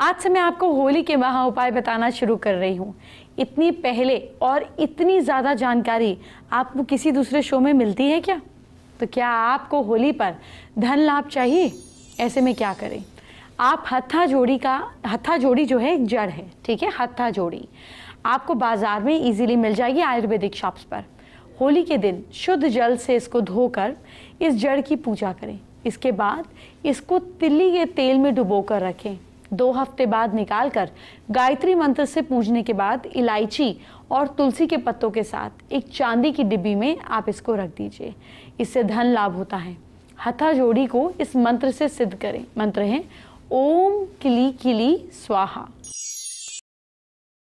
आज से मैं आपको होली के महा उपाय बताना शुरू कर रही हूँ इतनी पहले और इतनी ज़्यादा जानकारी आपको किसी दूसरे शो में मिलती है क्या तो क्या आपको होली पर धन लाभ चाहिए ऐसे में क्या करें आप हत्था जोड़ी का हत्था जोड़ी जो है एक जड़ है ठीक है हत्था जोड़ी आपको बाज़ार में इजीली मिल जाएगी आयुर्वेदिक शॉप्स पर होली के दिन शुद्ध जल से इसको धोकर इस जड़ की पूजा करें इसके बाद इसको तिल्ली के तेल में डुबो कर रखें दो हफ्ते बाद निकालकर गायत्री मंत्र से पूजने के बाद इलायची और तुलसी के पत्तों के साथ एक चांदी की डिब्बी में आप इसको रख दीजिए इससे धन लाभ होता है हथा जोड़ी को इस मंत्र से सिद्ध करें मंत्र है ओम किली किली स्वाहा